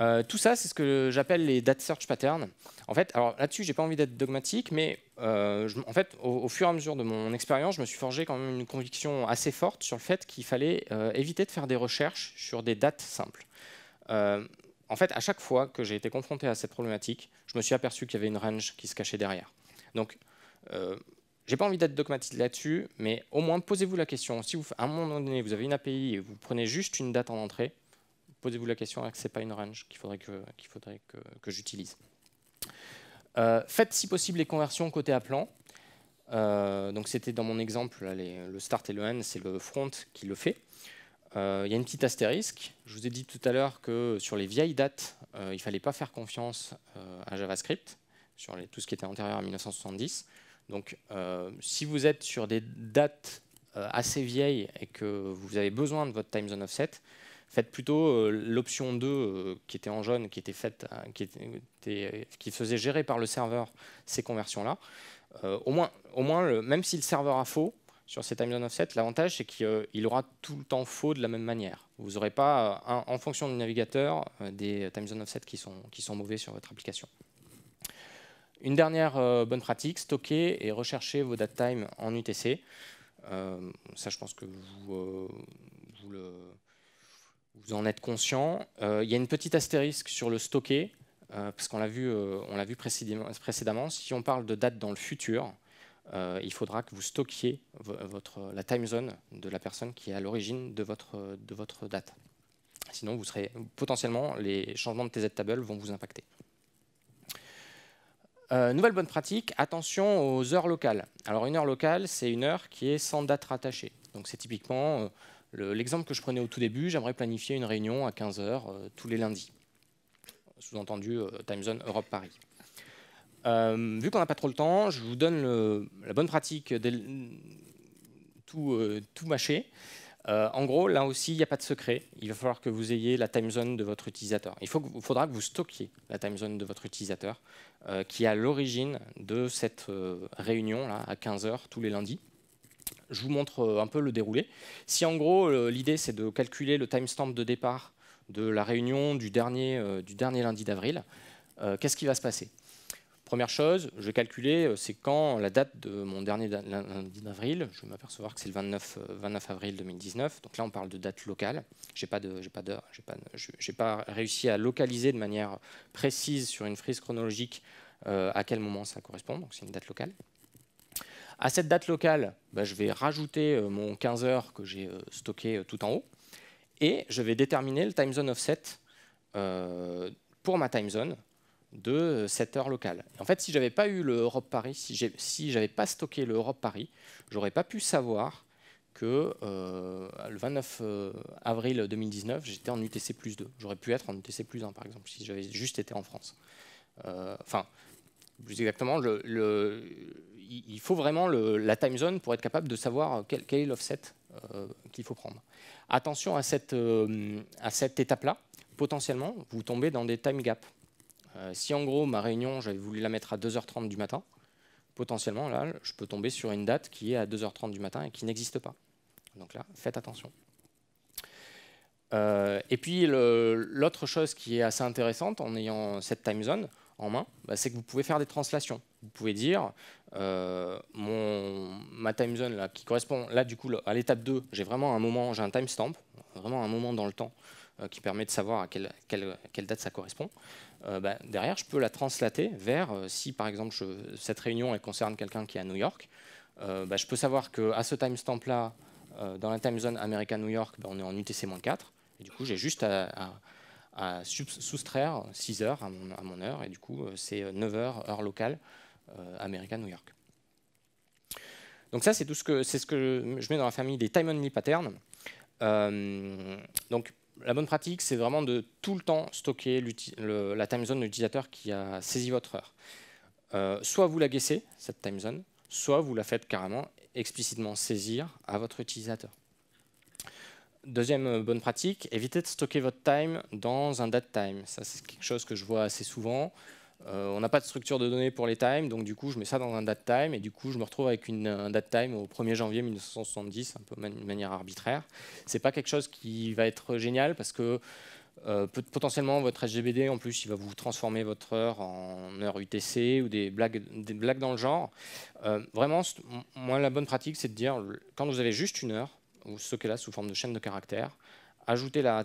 Euh, tout ça, c'est ce que j'appelle les data search patterns. En fait, alors là-dessus, j'ai pas envie d'être dogmatique, mais euh, en fait, au, fur et à mesure de mon expérience, je me suis forgé quand même une conviction assez forte sur le fait qu'il fallait euh, éviter de faire des recherches sur des dates simples. en fait, à chaque fois que j'ai été confronté à cette problématique, je me suis aperçu qu'il y avait une range qui se cachait derrière. Donc, j'ai pas envie d'être dogmatique là-dessus, mais au moins posez-vous la question. Si vous, à un moment donné, vous avez une API et vous prenez juste une date en entrée, posez-vous la question que ce n'est pas une range qu'il faudrait que, j'utilise. Euh, faites si possible les conversions côté à plan. Euh, donc c'était dans mon exemple, le start et le end, c'est le front qui le fait. Euh, il y a une petite astérisque. Je vous ai dit tout à l'heure que sur les vieilles dates, il ne fallait pas faire confiance à JavaScript, sur tout ce qui était antérieur à 1970. Donc, euh, si vous êtes sur des dates euh, assez vieilles et que vous avez besoin de votre time zone offset, faites plutôt euh, l'option 2 qui était en jaune, qui était faite, qui, faisait gérer par le serveur ces conversions-là. au moins, même si le serveur a faux sur ces time zone offset, l'avantage c'est qu'il aura tout le temps faux de la même manière. Vous n'aurez pas, en fonction du navigateur, des time zone offset qui sont mauvais sur votre application. Une dernière euh, bonne pratique, stocker et rechercher vos data time en UTC. Euh, ça, je pense que vous, euh, en êtes conscient. Il y a une petite astérisque sur le stocker, parce qu'on l'a vu, précédemment, Si on parle de date dans le futur, il faudra que vous stockiez votre, la time zone de la personne qui est à l'origine de votre, de votre date. Sinon, vous serez, potentiellement, les changements de TZ table vont vous impacter. Euh, nouvelle bonne pratique, attention aux heures locales. Alors une heure locale, c'est une heure qui est sans date rattachée. Donc c'est typiquement euh, l'exemple que je prenais au tout début, j'aimerais planifier une réunion à 15h euh, tous les lundis. Sous-entendu time zone Europe-Paris. vu qu'on n'a pas trop le temps, je vous donne la bonne pratique tout, tout mâcher. Euh, en gros, là aussi, il n'y a pas de secret. Il va falloir que vous ayez la time zone de votre utilisateur. Il faudra que vous stockiez la time zone de votre utilisateur, euh, qui est à l'origine de cette euh, réunion à 15h tous les lundis. Je vous montre un peu le déroulé. Si en gros, l'idée, c'est de calculer le timestamp de départ de la réunion du dernier lundi d'avril, qu'est-ce qui va se passer Première chose, je vais calculer, euh, c'est quand la date de mon dernier lundi d'avril. Je vais m'apercevoir que c'est le 29, euh, avril 2019. Donc là, on parle de date locale. Je n'ai pas, de, pas, pas, pas réussi à localiser de manière précise sur une frise chronologique euh, à quel moment ça correspond. Donc c'est une date locale. À cette date locale, bah, je vais rajouter mon 15 heures que j'ai stocké tout en haut, et je vais déterminer le time zone offset pour ma time zone de euh, cette heure locale. En fait, si j'avais pas eu le Europe Paris, si, si j'avais pas stocké le Europe Paris, j'aurais pas pu savoir que euh, le 29 euh, avril 2019, j'étais en UTC plus 2. J'aurais pu être en UTC plus 1, par exemple, si j'avais juste été en France. Enfin, plus exactement, il faut vraiment la time zone pour être capable de savoir quel, quel est qu'il faut prendre. Attention à cette, à cette étape-là. Potentiellement, vous tombez dans des time gaps. Euh, si en gros ma réunion, j'avais voulu la mettre à 2h30 du matin, potentiellement là, je peux tomber sur une date qui est à 2h30 du matin et qui n'existe pas. Donc là, faites attention. Euh, et puis l'autre chose qui est assez intéressante en ayant cette time zone en main, bah, c'est que vous pouvez faire des translations. Vous pouvez dire, euh, ma time zone qui correspond là du coup à l'étape 2, j'ai vraiment un moment, j'ai un timestamp, vraiment un moment dans le temps qui permet de savoir à quelle date ça correspond. Euh, ben, derrière, je peux la translater vers, euh, si par exemple cette réunion elle concerne quelqu'un qui est à New York, euh, ben, je peux savoir qu'à ce timestamp-là, dans la time zone america New York, ben, on est en UTC-4, et du coup j'ai juste à, soustraire 6 heures à mon, heure, et du coup c'est 9 heures heure locale Américain New York. Donc ça, c'est tout ce que, c'est ce que je mets dans la famille des time-only patterns. donc la bonne pratique, c'est vraiment de tout le temps stocker la time zone de l'utilisateur qui a saisi votre heure. Euh, soit vous la guessez, cette time zone, soit vous la faites carrément explicitement saisir à votre utilisateur. Deuxième euh, bonne pratique, évitez de stocker votre time dans un date time. Ça, c'est quelque chose que je vois assez souvent. Euh, on n'a pas de structure de données pour les times, donc du coup, je mets ça dans un datetime, et du coup, je me retrouve avec une, un date au 1er janvier 1970, un peu de manière arbitraire. C'est pas quelque chose qui va être génial, parce que euh, potentiellement, votre SGBD, en plus, il va vous transformer votre heure en heure UTC ou des blagues, dans le genre. Euh, vraiment, moi, la bonne pratique, c'est de dire, quand vous avez juste une heure, ou ce stockez là sous forme de chaîne de caractères, ajoutez la,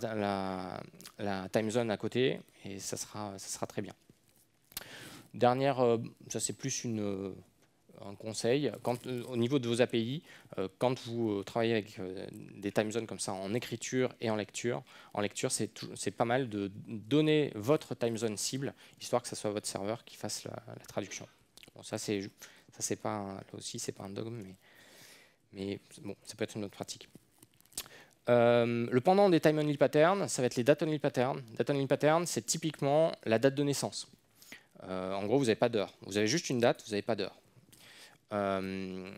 timezone time à côté, et ça sera très bien. Dernière, euh, ça c'est plus euh, un conseil. Quand, euh, au niveau de vos API, quand vous travaillez avec des time zones comme ça en écriture et en lecture, en lecture c'est pas mal de donner votre time zone cible, histoire que ce soit votre serveur qui fasse la, traduction. Bon, ça c'est ça c'est pas un, aussi c'est pas un dogme, mais, bon, ça peut être une autre pratique. le pendant des time only patterns, ça va être les date only patterns. Date only pattern, c'est typiquement la date de naissance. Euh, en gros, vous n'avez pas d'heure. Vous avez juste une date, vous n'avez pas d'heure. Euh,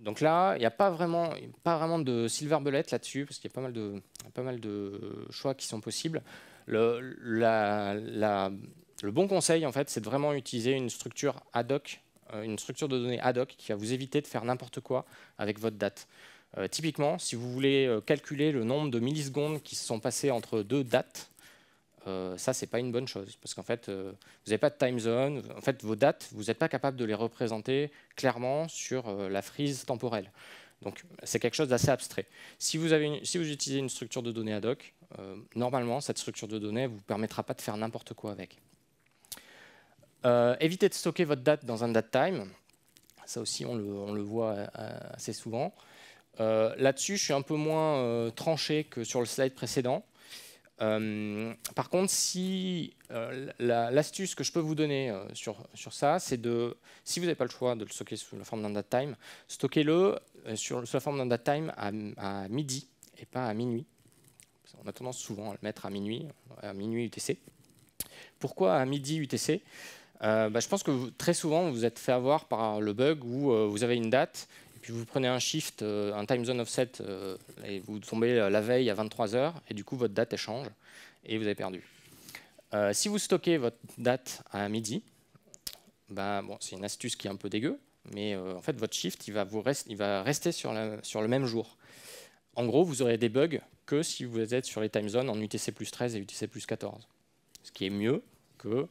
donc là, il n'y a pas vraiment, pas de silver bullet là-dessus, parce qu'il y a pas mal, de, pas mal de choix qui sont possibles. Le, bon conseil, en fait, c'est de vraiment utiliser une structure ad hoc, euh, une structure de données ad hoc qui va vous éviter de faire n'importe quoi avec votre date. typiquement, si vous voulez calculer le nombre de millisecondes qui se sont passées entre deux dates, euh, ça, c'est pas une bonne chose. Parce qu'en fait, euh, vous n'avez pas de time zone. En fait, vos dates, vous n'êtes pas capable de les représenter clairement sur euh, la frise temporelle. Donc, c'est quelque chose d'assez abstrait. Si vous, avez si vous utilisez une structure de données ad hoc, normalement, cette structure de données ne vous permettra pas de faire n'importe quoi avec. évitez de stocker votre date dans un datetime. Ça aussi, on le voit assez souvent. Là-dessus, je suis un peu moins tranché que sur le slide précédent. Euh, par contre, si euh, l'astuce que je peux vous donner euh, sur, sur ça, c'est de, si vous n'avez pas le choix de le stocker sous la forme d'un datetime, stockez-le sous la forme d'un datetime à, à, midi et pas à minuit. On a tendance souvent à le mettre à minuit, à minuit UTC. Pourquoi à midi UTC bah, Je pense que très souvent, vous êtes fait avoir par le bug où vous avez une date puis vous prenez un shift, euh, un time zone offset, euh, et vous tombez euh, la veille à 23h, et du coup votre date échange, et vous avez perdu. si vous stockez votre date à midi, bah, bon, c'est une astuce qui est un peu dégueu, mais en fait votre shift il va, rester sur, le même jour. En gros, vous aurez des bugs que si vous êtes sur les time zones en UTC plus 13 et UTC plus 14, ce qui est mieux que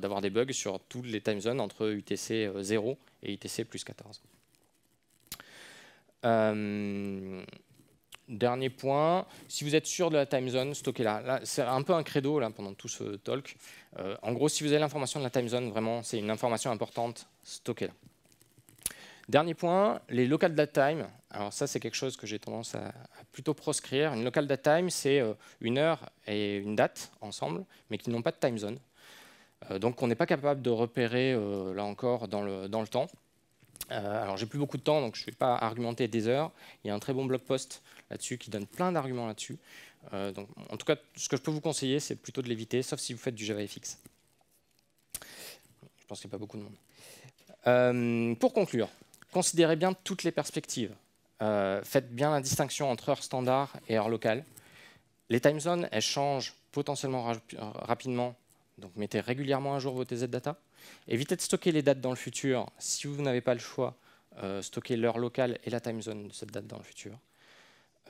d'avoir des bugs sur toutes les time zones entre UTC 0 et UTC plus 14. Euh, dernier point, si vous êtes sûr de la time zone, stockez-la. Là, c'est un peu un credo là, pendant tout ce talk. Euh, en gros, si vous avez l'information de la time zone, vraiment, c'est une information importante, stockez-la. Dernier point, les local data time. Alors ça, c'est quelque chose que j'ai tendance à, plutôt proscrire. Une local data time, c'est euh, une heure et une date ensemble, mais qui n'ont pas de time zone. donc on n'est pas capable de repérer, là encore, dans le temps. Euh, alors j'ai plus beaucoup de temps, donc je ne vais pas argumenter des heures. Il y a un très bon blog post là-dessus qui donne plein d'arguments là-dessus. Euh, donc, en tout cas, ce que je peux vous conseiller, c'est plutôt de l'éviter, sauf si vous faites du JavaFX. Je pense qu'il n'y a pas beaucoup de monde. Euh, pour conclure, considérez bien toutes les perspectives. faites bien la distinction entre heure standard et heure locale. Les time zones, elles changent potentiellement rapidement, donc mettez régulièrement à jour vos TZ data. Évitez de stocker les dates dans le futur. Si vous n'avez pas le choix, euh, stocker l'heure locale et la timezone de cette date dans le futur.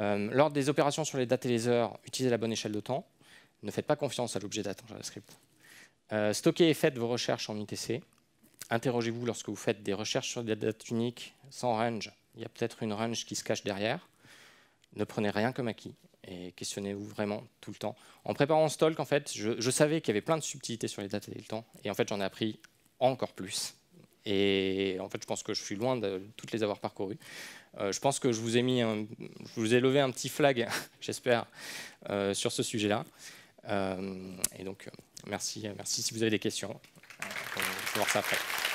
Euh, lors des opérations sur les dates et les heures, utilisez la bonne échelle de temps. Ne faites pas confiance à l'objet date en JavaScript. Euh, stockez et faites vos recherches en ITC. Interrogez-vous lorsque vous faites des recherches sur des dates uniques sans range. Il y a peut-être une range qui se cache derrière. Ne prenez rien comme acquis et questionnez-vous vraiment tout le temps. En préparant ce talk, en fait, je, savais qu'il y avait plein de subtilités sur les dates et le temps, et en fait, j'en ai appris encore plus. Et en fait, je pense que je suis loin de toutes les avoir parcourues. Euh, je pense que je vous ai mis, je vous ai levé un petit flag, j'espère, euh, sur ce sujet-là. Euh, et donc, merci, merci si vous avez des questions. On va voir ça après.